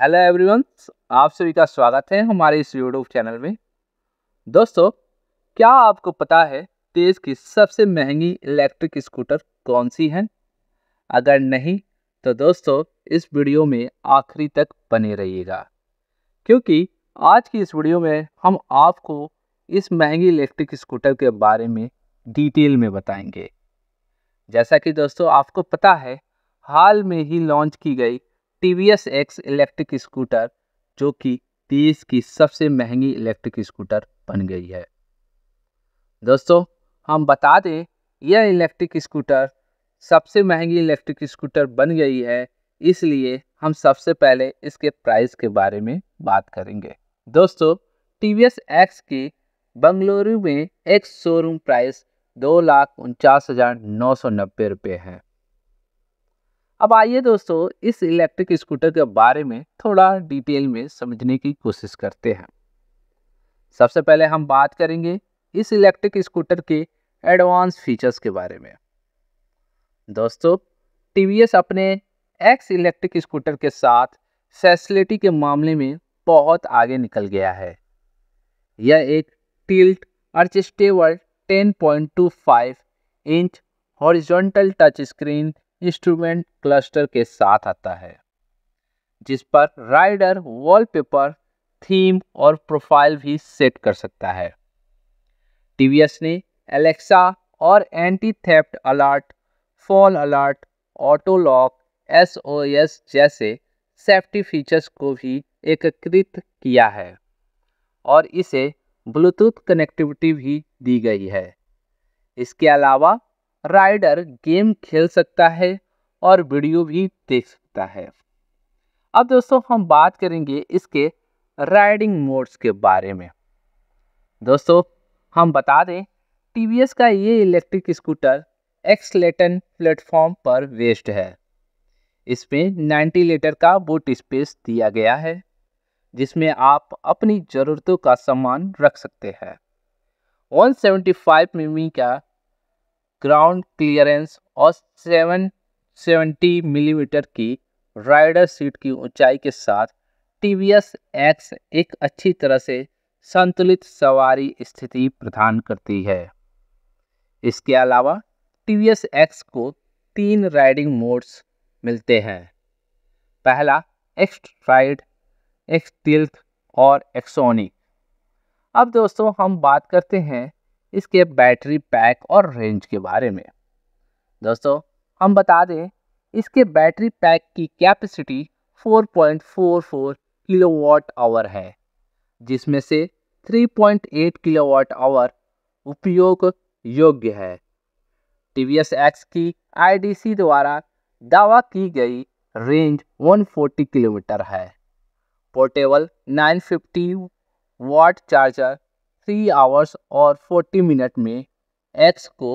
hello everyone आप सभी का स्वागत है हमारे इस यूट्यूब चैनल में दोस्तों क्या आपको पता है देश की सबसे महंगी इलेक्ट्रिक स्कूटर कौन सी है अगर नहीं तो दोस्तों इस वीडियो में आखिरी तक बने रहिएगा क्योंकि आज की इस वीडियो में हम आपको इस महंगी इलेक्ट्रिक स्कूटर के बारे में डिटेल में बताएंगे जैसा कि दोस्तों आपको पता है हाल में ही लॉन्च की गई T V S X electric scooter जो कि देश की सबसे महंगी इलेक्ट्रिक स्कूटर बन गई है दोस्तों हम बता दें यह इलेक्ट्रिक स्कूटर सबसे महंगी इलेक्ट्रिक स्कूटर बन गई है इसलिए हम सबसे पहले इसके प्राइस के बारे में बात करेंगे दोस्तों टी वी एस एक्स की बंगलुरु में एक्स शोरूम प्राइस दो लाख उनचास हज़ार नौ सौ नब्बे रुपये है अब आइए दोस्तों इस इलेक्ट्रिक स्कूटर के बारे में थोड़ा डिटेल में समझने की कोशिश करते हैं सबसे पहले हम बात करेंगे इस इलेक्ट्रिक स्कूटर के एडवांस फीचर्स के बारे में दोस्तों टी अपने एक्स इलेक्ट्रिक स्कूटर के साथ फैसिलिटी के मामले में बहुत आगे निकल गया है यह एक tilt adjustable 10.25 inch horizontal touch screen instrument cluster के साथ आता है जिस पर राइडर वॉलपेपर, थीम और प्रोफाइल भी सेट कर सकता है टी ने एलेक्सा और anti theft alert fall alert auto lock एस जैसे सेफ्टी फीचर्स को भी एकीकृत किया है और इसे ब्लूटूथ कनेक्टिविटी भी दी गई है इसके अलावा राइडर गेम खेल सकता है और वीडियो भी देख सकता है अब दोस्तों हम बात करेंगे इसके राइडिंग मोड्स के बारे में दोस्तों हम बता दें टी का ये इलेक्ट्रिक स्कूटर एक्सलेटन प्लेटफॉर्म पर वेस्ट है इसमें 90 लीटर का बूट स्पेस दिया गया है जिसमें आप अपनी ज़रूरतों का सामान रख सकते हैं 175 मिमी का ग्राउंड क्लियरेंस और सेवन सेवेंटी मिलीमीटर की राइडर सीट की ऊंचाई के साथ टी वी एस एक्स एक अच्छी तरह से संतुलित सवारी स्थिति प्रदान करती है इसके अलावा टी वी एस एक्स को तीन राइडिंग मोड्स मिलते हैं पहला एक्स्ट राइड एक्स तिल्थ और एक्सोनिक अब दोस्तों हम बात करते हैं इसके बैटरी पैक और रेंज के बारे में दोस्तों हम बता दें इसके बैटरी पैक की कैपेसिटी 4.44 किलोवाट आवर है जिसमें से 3.8 किलोवाट आवर उपयोग योग्य है टी वी एस एक्स की आई द्वारा दावा की गई रेंज 140 किलोमीटर है portable 950 watt charger three hours और फोर्टी मिनट में एक्स को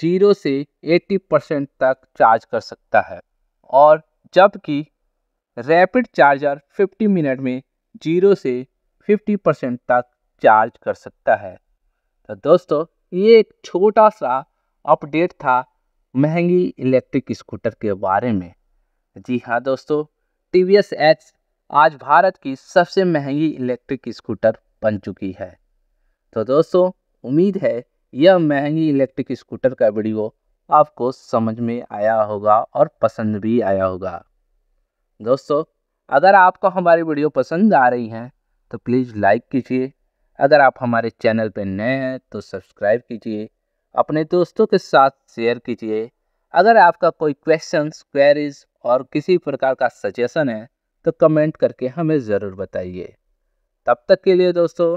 जीरो से एट्टी परसेंट तक चार्ज कर सकता है और जबकि रैपिड चार्जर फिफ्टी मिनट में जीरो से फिफ्टी परसेंट तक चार्ज कर सकता है तो दोस्तों ये एक छोटा सा अपडेट था महंगी इलेक्ट्रिक स्कूटर के बारे में जी हाँ दोस्तों टी वी एस एच आज भारत की सबसे महंगी इलेक्ट्रिक स्कूटर बन चुकी है तो दोस्तों उम्मीद है यह महंगी इलेक्ट्रिक स्कूटर का वीडियो आपको समझ में आया होगा और पसंद भी आया होगा दोस्तों अगर आपको हमारी वीडियो पसंद आ रही हैं तो प्लीज़ लाइक कीजिए अगर आप हमारे चैनल पर नए हैं तो सब्सक्राइब कीजिए अपने दोस्तों के साथ शेयर कीजिए अगर आपका कोई क्वेश्चन क्वेरीज और किसी प्रकार का सजेशन है तो कमेंट करके हमें ज़रूर बताइए तब तक के लिए दोस्तों